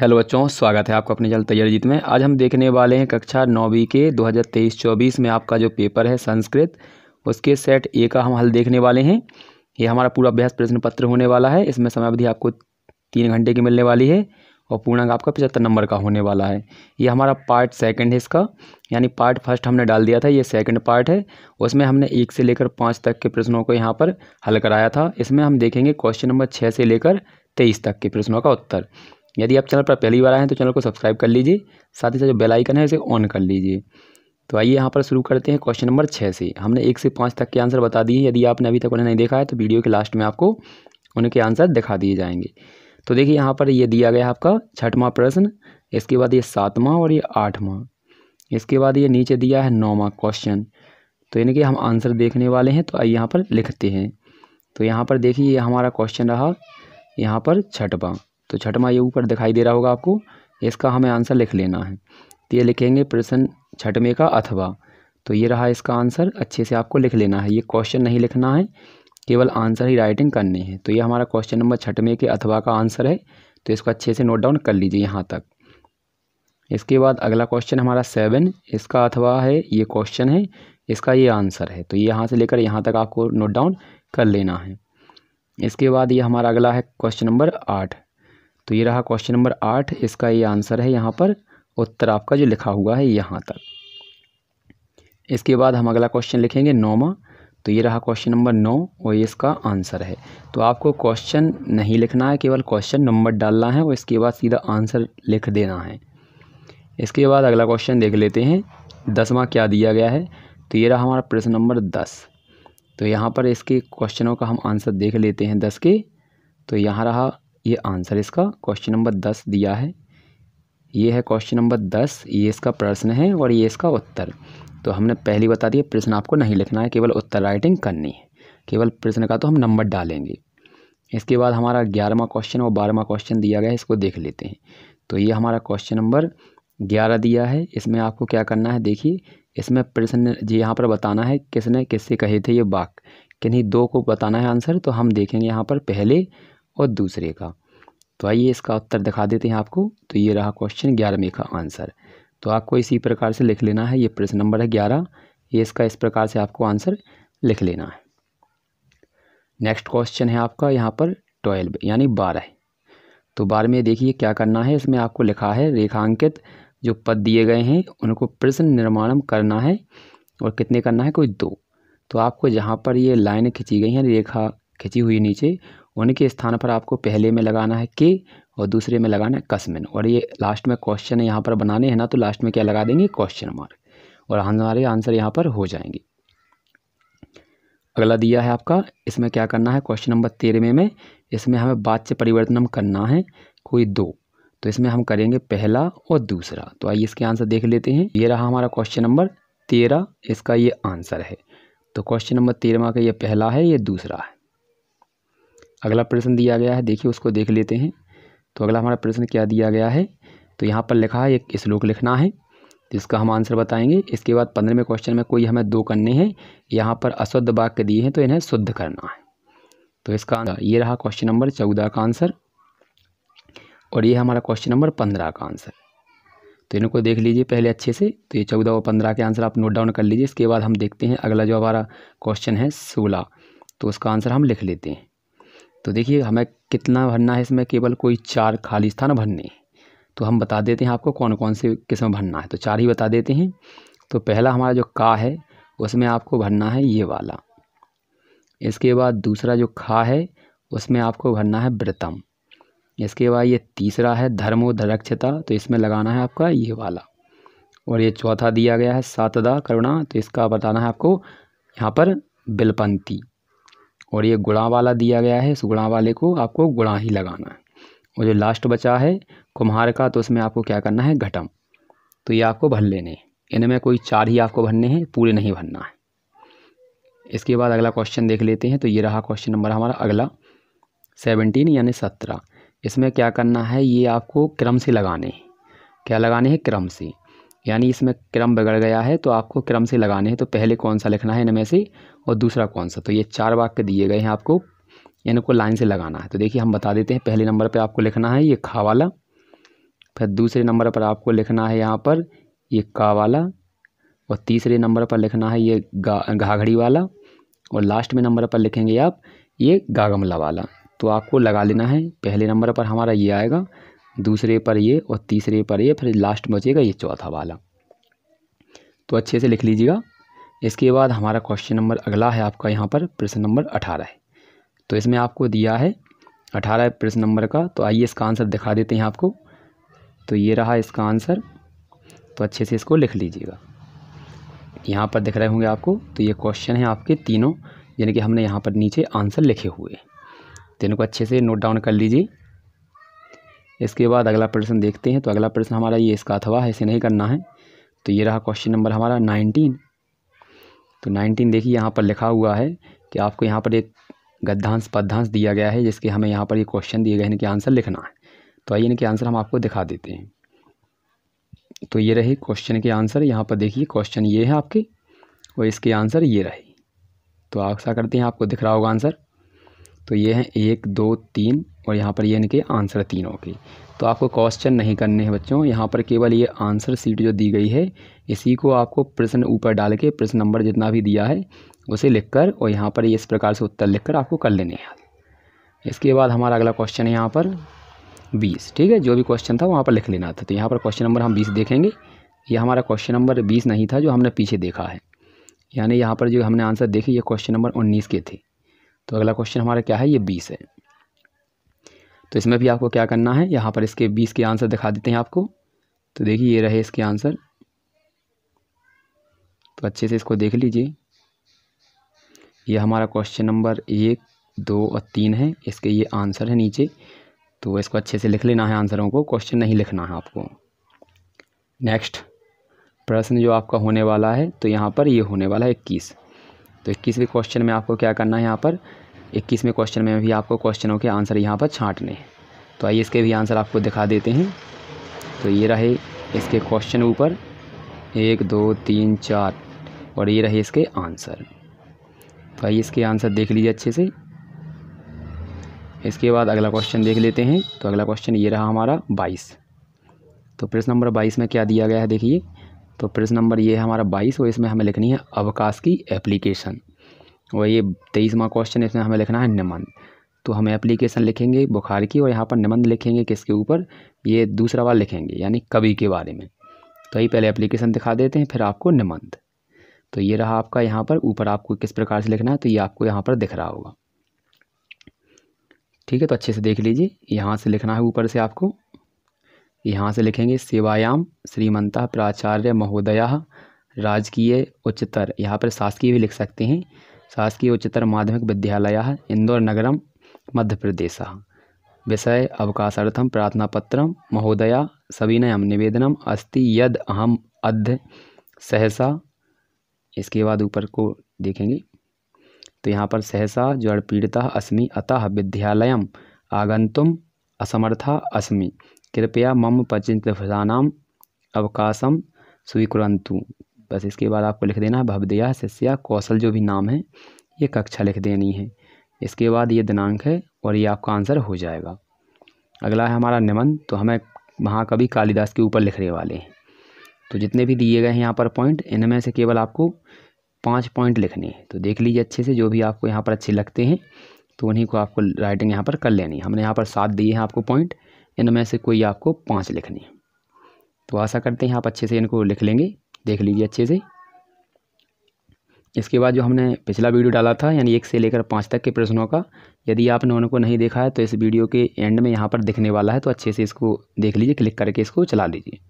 hello बच्चों स्वागत है आपका अपने जल्द तैयारी जीत में आज हम देखने वाले हैं कक्षा नौवीं के 2023-24 में आपका जो पेपर है संस्कृत उसके सेट ए का हम हल देखने वाले हैं ये हमारा पूरा अभ्यास प्रश्न पत्र होने वाला है इसमें समय अवधि आपको तीन घंटे की मिलने वाली है और पूर्णांक आपका पचहत्तर नंबर का होने वाला है ये हमारा पार्ट सेकेंड है इसका यानी पार्ट फर्स्ट हमने डाल दिया था ये सेकेंड पार्ट है उसमें हमने एक से लेकर पाँच तक के प्रश्नों को यहाँ पर हल कराया था इसमें हम देखेंगे क्वेश्चन नंबर छः से लेकर तेईस तक के प्रश्नों का उत्तर यदि आप चैनल पर पहली बार आए हैं तो चैनल को सब्सक्राइब कर लीजिए साथ ही साथ जो बेलाइकन है उसे ऑन कर लीजिए तो आइए यहाँ पर शुरू करते हैं क्वेश्चन नंबर छः से हमने एक से पाँच तक के आंसर बता दिए यदि आपने अभी तक उन्हें नहीं देखा है तो वीडियो के लास्ट में आपको उनके आंसर दिखा दिए जाएंगे तो देखिए यहाँ पर ये दिया गया आपका छठवां प्रश्न इसके बाद ये सातवां और ये आठवां इसके बाद ये नीचे दिया है नौवां क्वेश्चन तो यानी कि हम आंसर देखने वाले हैं तो आइए यहाँ पर लिखते हैं तो यहाँ पर देखिए ये हमारा क्वेश्चन रहा यहाँ पर छठवां तो छठवा ये ऊपर दिखाई दे रहा होगा आपको इसका हमें आंसर लिख लेना है तो ये लिखेंगे प्रश्न छठवें का अथवा तो ये रहा इसका आंसर अच्छे से आपको लिख लेना है ये क्वेश्चन नहीं लिखना है केवल आंसर ही राइटिंग करनी है तो ये हमारा क्वेश्चन नंबर छठवें के अथवा का आंसर है तो इसको अच्छे से नोट डाउन कर लीजिए यहाँ तक इसके बाद अगला क्वेश्चन हमारा सेवन इसका अथवा है ये क्वेश्चन है इसका ये आंसर है तो ये यहाँ से लेकर यहाँ तक आपको नोट डाउन कर लेना है इसके बाद ये हमारा अगला है क्वेश्चन नंबर आठ तो ये रहा क्वेश्चन नंबर आठ इसका ये आंसर है यहाँ पर उत्तर आपका जो लिखा हुआ है यहाँ तक इसके बाद हम अगला क्वेश्चन लिखेंगे नौमा तो ये रहा क्वेश्चन नंबर नौ और ये इसका आंसर है तो आपको क्वेश्चन नहीं लिखना है केवल क्वेश्चन नंबर डालना है और इसके बाद सीधा आंसर लिख देना है इसके बाद अगला क्वेश्चन देख लेते हैं दसवा क्या दिया गया है तो ये रहा हमारा प्रश्न नंबर दस तो यहाँ पर इसके क्वेश्चनों का हम आंसर देख लेते हैं दस के तो यहाँ रहा ये आंसर इसका क्वेश्चन नंबर दस दिया है ये है क्वेश्चन नंबर दस ये इसका प्रश्न है और ये इसका उत्तर तो हमने पहली बता दिया प्रश्न आपको नहीं लिखना है केवल उत्तर राइटिंग करनी है केवल प्रश्न का तो हम नंबर डालेंगे इसके बाद हमारा ग्यारहवा क्वेश्चन और बारहवा क्वेश्चन दिया गया है इसको देख लेते हैं तो ये हमारा क्वेश्चन नंबर ग्यारह दिया है इसमें आपको क्या करना है देखिए इसमें प्रश्न जी यहाँ पर बताना है किसने किससे कहे थे ये बाक किन्हीं दो को बताना है आंसर तो हम देखेंगे यहाँ पर पहले और दूसरे का तो आइए इसका उत्तर दिखा देते हैं आपको तो ये रहा क्वेश्चन ग्यारहवें का आंसर तो आपको इसी प्रकार से लिख लेना है ये प्रश्न नंबर है ग्यारह ये इसका इस प्रकार से आपको आंसर लिख लेना है नेक्स्ट क्वेश्चन है आपका यहाँ पर ट्वेल्व यानी बारह तो बारह में देखिए क्या करना है इसमें आपको लिखा है रेखांकित जो पद दिए गए हैं उनको प्रश्न निर्माणम करना है और कितने करना है कोई दो तो आपको जहाँ पर ये लाइन खींची गई हैं रेखा खिंची हुई नीचे उनके स्थान पर आपको पहले में लगाना है के और दूसरे में लगाना है कसमिन और ये लास्ट में क्वेश्चन यहाँ पर बनाने हैं ना तो लास्ट में क्या लगा देंगे क्वेश्चन मार्क और हमारे आंसर यहाँ पर हो जाएंगे अगला दिया है आपका इसमें क्या करना है क्वेश्चन नंबर तेरहवें में इसमें हमें बात से परिवर्तन हम करना है कोई दो तो इसमें हम करेंगे पहला और दूसरा तो आइए इसके आंसर देख लेते हैं ये रहा हमारा क्वेश्चन नंबर तेरह इसका ये आंसर है तो क्वेश्चन नंबर तेरह का ये पहला है ये दूसरा है अगला प्रश्न दिया गया है देखिए उसको देख लेते हैं तो अगला हमारा प्रश्न क्या दिया गया है तो यहाँ पर लिखा है एक श्लोक लिखना है जिसका हम आंसर बताएंगे इसके बाद पंद्रहवें क्वेश्चन में कोई हमें दो करने हैं यहाँ पर अशुद्ध वाक्य दिए हैं तो इन्हें शुद्ध करना है तो इसका ये रहा क्वेश्चन नंबर चौदह का आंसर और ये हमारा क्वेश्चन नंबर पंद्रह का आंसर तो इनको देख लीजिए पहले अच्छे से तो ये चौदह और पंद्रह के आंसर आप नोट डाउन कर लीजिए इसके बाद हम देखते हैं अगला जो हमारा क्वेश्चन है सोलह तो उसका आंसर हम लिख लेते हैं तो देखिए हमें कितना भरना है इसमें केवल कोई चार खाली स्थान भरने तो हम बता देते हैं आपको कौन कौन से किस्म भरना है तो चार ही बता देते हैं तो पहला हमारा जो का है उसमें आपको भरना है ये वाला इसके बाद दूसरा जो खा है उसमें आपको भरना है व्रतम इसके बाद ये तीसरा है धर्मोधरक्षता तो इसमें लगाना है आपका ये वाला और ये चौथा दिया गया है सातदा करुणा तो इसका बताना है आपको यहाँ पर बिलपंती और ये गुड़ा वाला दिया गया है इस गुड़ा वाले को आपको गुड़ा ही लगाना है और जो लास्ट बचा है कुम्हार का तो उसमें आपको क्या करना है घटम तो ये आपको भर लेने इनमें कोई चार ही आपको भरने हैं पूरे नहीं भरना है इसके बाद अगला क्वेश्चन देख लेते हैं तो ये रहा क्वेश्चन नंबर हमारा अगला सेवनटीन यानी सत्रह इसमें क्या करना है ये आपको क्रम से लगाने हैं क्या लगाने हैं क्रम से यानी इसमें क्रम बिगड़ गया है तो आपको क्रम से लगाने हैं तो पहले कौन सा लिखना है इनमें से और दूसरा कौन सा तो ये चार वाक्य दिए गए हैं आपको इनको लाइन से लगाना है तो देखिए हम बता देते हैं पहले नंबर पर आपको लिखना है ये खा वाला फिर दूसरे नंबर पर आपको लिखना है यहाँ पर ये का वाला और तीसरे नंबर पर लिखना है ये गा घाघड़ी वाला और लास्ट में नंबर पर लिखेंगे आप ये गागमला वाला तो आपको लगा लेना है पहले नंबर पर हमारा ये आएगा दूसरे पर ये और तीसरे पर ये फिर लास्ट बचेगा ये चौथा वाला तो अच्छे से लिख लीजिएगा इसके बाद हमारा क्वेश्चन नंबर अगला है आपका यहाँ पर प्रश्न नंबर अठारह है तो इसमें आपको दिया है अठारह प्रश्न नंबर का तो आइए इसका आंसर दिखा देते हैं आपको तो ये रहा इसका आंसर तो अच्छे से इसको लिख लीजिएगा यहाँ पर दिख रहे होंगे आपको तो ये क्वेश्चन है आपके तीनों यानी कि हमने यहाँ पर नीचे आंसर लिखे हुए तो इनको अच्छे से नोट डाउन कर लीजिए इसके बाद अगला प्रश्न देखते हैं तो अगला प्रश्न हमारा ये इसका अथवा है इसे नहीं करना है तो ये रहा क्वेश्चन नंबर हमारा नाइनटीन तो नाइनटीन देखिए यहाँ पर लिखा हुआ है कि आपको यहाँ पर एक गद्धांश पद्धांश दिया गया है जिसके हमें यहाँ पर ये क्वेश्चन दिए गए हैं इनके आंसर लिखना है तो आइए इनके आंसर हम आपको दिखा देते हैं तो ये रहे क्वेश्चन के आंसर यहाँ पर देखिए क्वेश्चन ये है आपके और इसके आंसर ये रहे तो आशा करते हैं आपको दिख रहा होगा आंसर तो ये हैं एक दो तीन और यहाँ पर ये इनके आंसर तीनों के तो आपको क्वेश्चन नहीं करने हैं बच्चों यहाँ पर केवल ये आंसर सीट जो दी गई है इसी को आपको प्रश्न ऊपर डाल के प्रश्न नंबर जितना भी दिया है उसे लिखकर और यहाँ पर इस प्रकार से उत्तर लिखकर आपको कर लेने हैं इसके बाद हमारा अगला क्वेश्चन है यहाँ पर बीस ठीक है जो भी क्वेश्चन था वहाँ पर लिख लेना था तो यहाँ पर क्वेश्चन नंबर हम बीस देखेंगे ये हमारा क्वेश्चन नंबर बीस नहीं था जो हमने पीछे देखा है यानी यहाँ पर जो हमने आंसर देखे ये क्वेश्चन नंबर उन्नीस के थे तो अगला क्वेश्चन हमारा क्या है ये बीस है तो इसमें भी आपको क्या करना है यहाँ पर इसके बीस के आंसर दिखा देते हैं आपको तो देखिए ये रहे इसके आंसर तो अच्छे से इसको देख लीजिए ये हमारा क्वेश्चन नंबर एक दो और तीन है इसके ये आंसर है नीचे तो इसको अच्छे से लिख लेना है आंसरों को क्वेश्चन नहीं लिखना है आपको नेक्स्ट प्रश्न जो आपका होने वाला है तो यहाँ पर ये होने वाला है इक्कीस तो इक्कीसवें क्वेश्चन में आपको क्या करना है यहाँ पर इक्कीसवें क्वेश्चन में भी आपको क्वेश्चनों के आंसर यहाँ पर छाँटने हैं तो आइए इसके भी आंसर आपको दिखा देते हैं तो ये रहे इसके क्वेश्चन ऊपर एक दो तीन चार और ये रहे इसके आंसर तो आइए इसके आंसर देख लीजिए अच्छे से इसके बाद अगला क्वेश्चन देख लेते हैं तो अगला क्वेश्चन ये रहा हमारा बाईस तो प्रश्न नंबर बाईस में क्या दिया गया है देखिए तो प्रश्न नंबर ये है हमारा बाईस और इसमें हमें लिखनी है अवकाश की एप्लीकेशन और ये तेईसवा क्वेश्चन इसमें हमें लिखना है निबंध तो हम एप्लीकेशन लिखेंगे बुखार की और यहाँ पर निबंध लिखेंगे किसके ऊपर ये दूसरा बार लिखेंगे यानी कवि के बारे में तो यही पहले एप्लीकेशन दिखा देते हैं फिर आपको निबंध तो ये रहा आपका यहाँ पर ऊपर आपको किस प्रकार से लिखना है तो ये आपको यहाँ पर दिख रहा होगा ठीक है तो अच्छे से देख लीजिए यहाँ से लिखना है ऊपर से आपको यहाँ से लिखेंगे सेवायाम श्रीमंता प्राचार्य महोदया राजकीय उच्चतर यहाँ पर शासकीय भी लिख सकते हैं शासकीय उच्चतर माध्यमिक विद्यालयः इन्दोरनगरं मध्यप्रदेशः विषये अवकाशार्थं प्रार्थनापत्रं महोदय सविनयं निवेदन अस्त यद अहम अद्य सहसा इसके बाद ऊपर को देखेंगे तो यहाँ पर सहसा ज्वर पीड़िता अस्मि अतः विद्यालय आगंत असमर्था अस्मि कृपया मम पचितानाम अवकाशम स्वीकुरु बस इसके बाद आपको लिख देना है भवदया शिष्या कौशल जो भी नाम है ये कक्षा लिख देनी है इसके बाद ये दिनांक है और ये आपका आंसर हो जाएगा अगला है हमारा निबंध तो हमें महाकवि कालिदास के ऊपर लिखने वाले हैं तो जितने भी दिए गए हैं यहाँ पर पॉइंट इनमें से केवल आपको पाँच पॉइंट लिखने हैं तो देख लीजिए अच्छे से जो भी आपको यहाँ पर अच्छे लगते हैं तो उन्हीं को आपको राइटिंग यहाँ पर कर लेनी है हमने यहाँ पर सात दिए हैं आपको पॉइंट इनमें से कोई आपको पाँच लिखनी है तो आशा करते हैं आप अच्छे से इनको लिख लेंगे देख लीजिए अच्छे से इसके बाद जो हमने पिछला वीडियो डाला था यानी एक से लेकर पाँच तक के प्रश्नों का यदि आपने उनको नहीं देखा है तो इस वीडियो के एंड में यहाँ पर दिखने वाला है तो अच्छे से इसको देख लीजिए क्लिक करके इसको चला लीजिए